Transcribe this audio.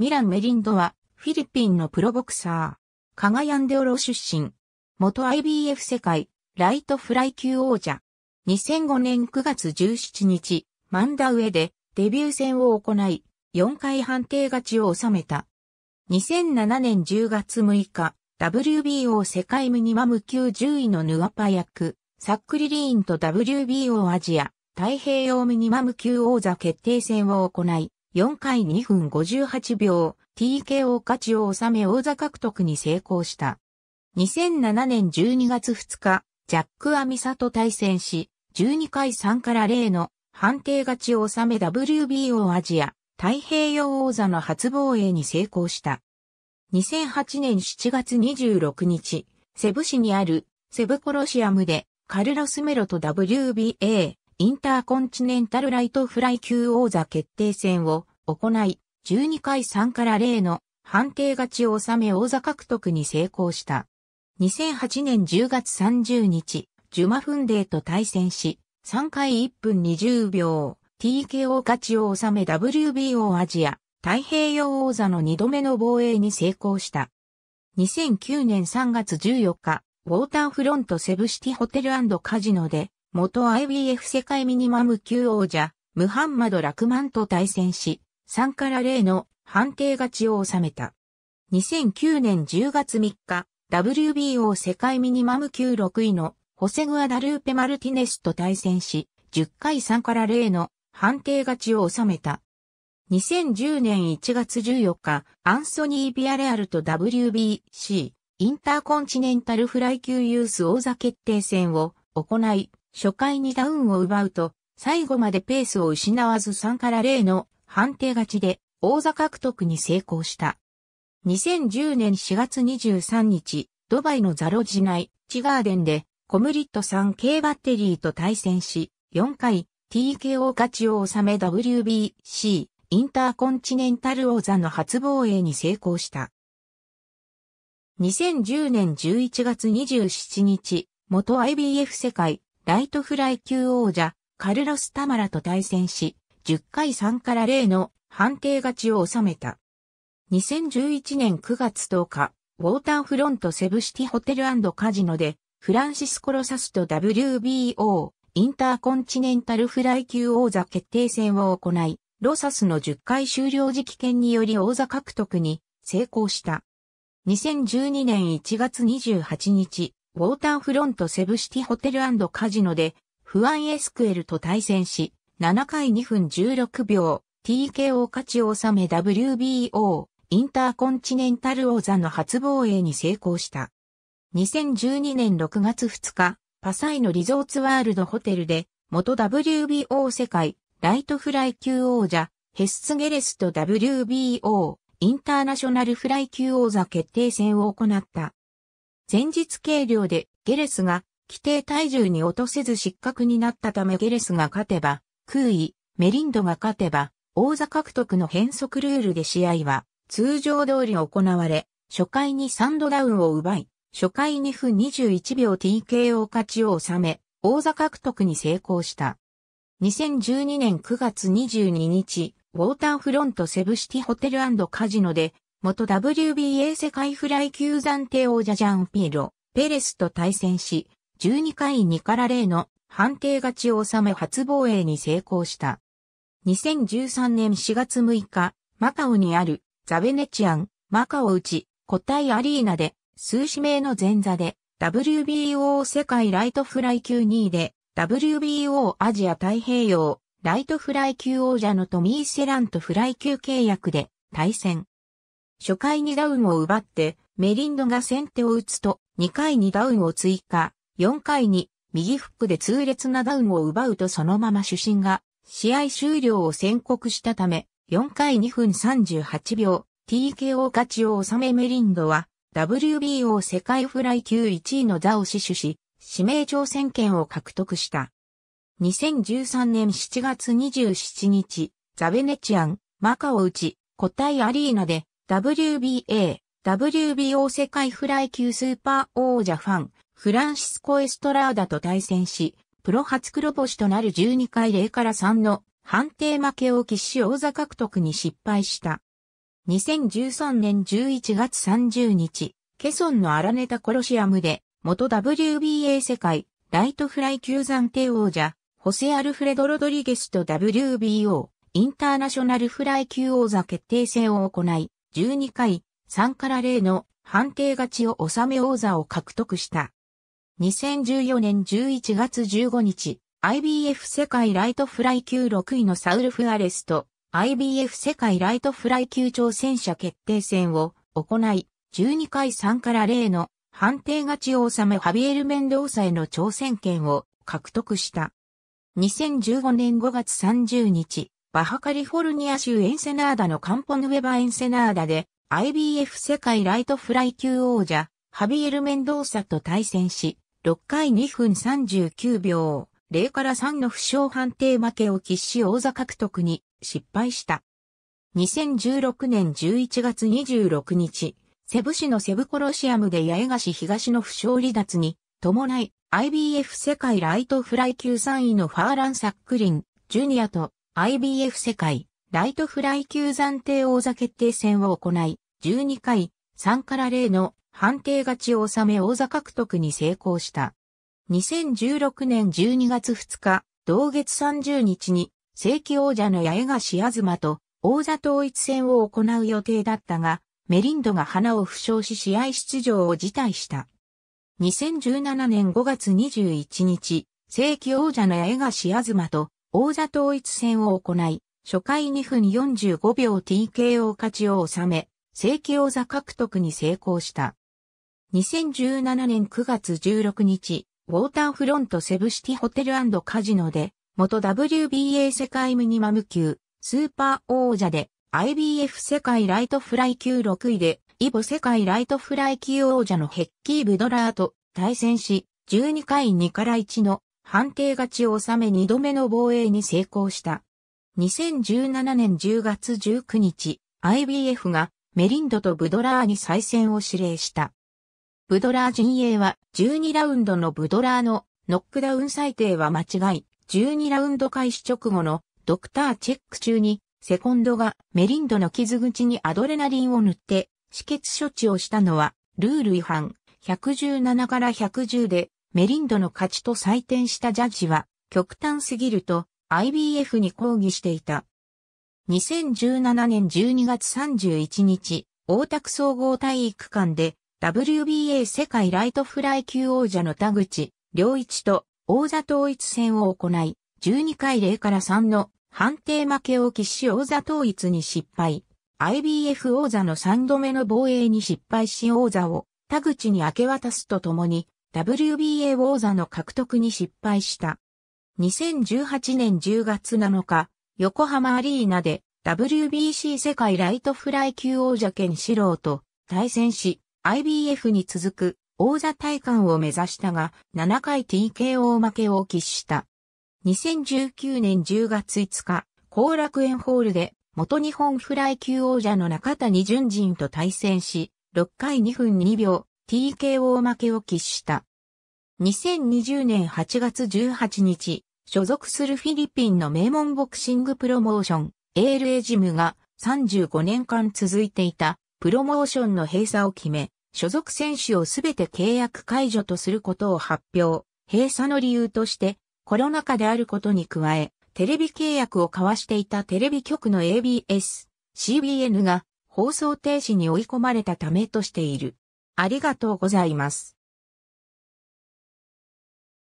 ミラン・メリンドは、フィリピンのプロボクサー、カガヤンデオロ出身、元 IBF 世界、ライトフライ級王者。2005年9月17日、マンダ上でデビュー戦を行い、4回判定勝ちを収めた。2007年10月6日、WBO 世界ミニマム級10位のヌアパ役、サックリリーンと WBO アジア太平洋ミニマム級王座決定戦を行い、4回2分58秒、TKO 勝ちを収め王座獲得に成功した。2007年12月2日、ジャック・アミサと対戦し、12回3から0の判定勝ちを収め WBO アジア太平洋王座の初防衛に成功した。2008年7月26日、セブ市にあるセブコロシアムでカルロスメロと WBA インターコンチネンタルライトフライ級王座決定戦を行い、12回3から0の判定勝ちを収め王座獲得に成功した。2008年10月30日、ジュマフンデーと対戦し、3回1分20秒、TKO 勝ちを収め WBO アジア、太平洋王座の2度目の防衛に成功した。2009年3月14日、ウォーターフロントセブシティホテルカジノで、元 IBF 世界ミニマム級王者、ムハンマド・ラクマンと対戦し、3から0の判定勝ちを収めた。2009年10月3日、WBO 世界ミニマム級6位のホセグアダルーペ・マルティネスと対戦し、10回3から0の判定勝ちを収めた。2010年1月14日、アンソニー・ビアレアルと WBC インターコンチネンタルフライ級ユース王座決定戦を行い、初回にダウンを奪うと、最後までペースを失わず3から0の判定勝ちで王座獲得に成功した。2010年4月23日、ドバイのザロジナイ、チガーデンでコムリット 3K バッテリーと対戦し、4回 TKO 勝ちを収め WBC インターコンチネンタル王座の初防衛に成功した。2010年11月27日、元 IBF 世界ライトフライ級王者、カルロス・タマラと対戦し、10回3から0の判定勝ちを収めた。2011年9月10日、ウォーターフロントセブシティホテルカジノで、フランシスコ・ロサスと WBO、インターコンチネンタルフライ級王座決定戦を行い、ロサスの10回終了時期券により王座獲得に成功した。2012年1月28日、ウォーターフロントセブシティホテルカジノで、フアン・エスクエルと対戦し、7回2分16秒、TKO 勝ちを収め WBO、インターコンチネンタル王座の初防衛に成功した。2012年6月2日、パサイのリゾーツワールドホテルで、元 WBO 世界、ライトフライ級王者、ヘススゲレスと WBO、インターナショナルフライ級王座決定戦を行った。前日計量でゲレスが規定体重に落とせず失格になったためゲレスが勝てば、空位、メリンドが勝てば、王座獲得の変則ルールで試合は通常通り行われ、初回に3度ダウンを奪い、初回2分21秒 TKO 勝ちを収め、王座獲得に成功した。2012年9月22日、ウォーターフロントセブシティホテルカジノで元 WBA 世界フライ級暫定王者ジャンピーロ、ペレスと対戦し、12回2から0の判定勝ちを収め初防衛に成功した。2013年4月6日、マカオにあるザベネチアン、マカオ内、個体アリーナで、数指名の前座で、WBO 世界ライトフライ級2位で、WBO アジア太平洋、ライトフライ級王者のトミー・セランとフライ級契約で対戦。初回にダウンを奪って、メリンドが先手を打つと、2回にダウンを追加、4回に右フックで痛烈なダウンを奪うとそのまま主審が試合終了を宣告したため、4回2分38秒、TKO 勝ちを収めメリンドは、WBO 世界フライ級1位の座を死守し、指名挑戦権を獲得した。2013年7月27日、ザベネチアン、マカオ打ち、個体アリーナで、WBA、WBO 世界フライ級スーパー王者ファン、フランシスコ・エストラーダと対戦し、プロ初黒星となる12回0から3の判定負けを喫し王座獲得に失敗した。2013年11月30日、ケソンのアラネタコロシアムで、元 WBA 世界、ライトフライ級暫定王者、ホセ・アルフレド・ロドリゲスと WBO、インターナショナルフライ級王座決定戦を行い、12回、3から0の判定勝ちを収め王座を獲得した。2014年11月15日、IBF 世界ライトフライ級6位のサウルフアレスと IBF 世界ライトフライ級挑戦者決定戦を行い、12回3から0の判定勝ちを収めハビエル・メンドーサへの挑戦権を獲得した。2015年5月30日、バハカリフォルニア州エンセナーダのカンポヌウェバエンセナーダで IBF 世界ライトフライ級王者ハビエル・メンドーサと対戦し、6回2分39秒、0から3の負傷判定負けを喫し王座獲得に失敗した。2016年11月26日、セブ市のセブコロシアムで八重樫東の負傷離脱に伴い IBF 世界ライトフライ級3位のファーラン・サックリン、ジュニアと IBF 世界ライトフライ級暫定王座決定戦を行い、12回3から0の判定勝ちを収め王座獲得に成功した。2016年12月2日、同月30日に正規王者の八重樫東と王座統一戦を行う予定だったが、メリンドが花を負傷し試合出場を辞退した。2017年5月21日、正規王者の八重樫東と王座統一戦を行い、初回2分45秒 TKO 勝ちを収め、正規王座獲得に成功した。2017年9月16日、ウォーターフロントセブシティホテルカジノで、元 WBA 世界ミニマム級、スーパー王者で、IBF 世界ライトフライ級6位で、イボ世界ライトフライ級王者のヘッキー・ブドラーと対戦し、12回2から1の判定勝ちを収め2度目の防衛に成功した。2017年10月19日、IBF がメリンドとブドラーに再戦を指令した。ブドラー陣営は12ラウンドのブドラーのノックダウン最低は間違い、12ラウンド開始直後のドクターチェック中にセコンドがメリンドの傷口にアドレナリンを塗って止血処置をしたのはルール違反117から110でメリンドの勝ちと採点したジャッジは、極端すぎると IBF に抗議していた。2017年12月31日、大田区総合体育館で WBA 世界ライトフライ級王者の田口、良一と王座統一戦を行い、12回0から3の判定負けを喫し王座統一に失敗。IBF 王座の3度目の防衛に失敗し王座を田口に明け渡すとともに WBA 王座の獲得に失敗した。2018年10月7日、横浜アリーナで WBC 世界ライトフライ級王者兼四郎と対戦し、IBF に続く王座大会を目指したが、7回 TKO 負けを喫した。2019年10月5日、後楽園ホールで元日本フライ級王者の中谷純人と対戦し、6回2分2秒、TKO 負けを喫した。2020年8月18日、所属するフィリピンの名門ボクシングプロモーション、ALA ジムが35年間続いていたプロモーションの閉鎖を決め、所属選手をすべて契約解除とすることを発表。閉鎖の理由として、コロナ禍であることに加え、テレビ契約を交わしていたテレビ局の ABS、CBN が放送停止に追い込まれたためとしている。ありがとうございます。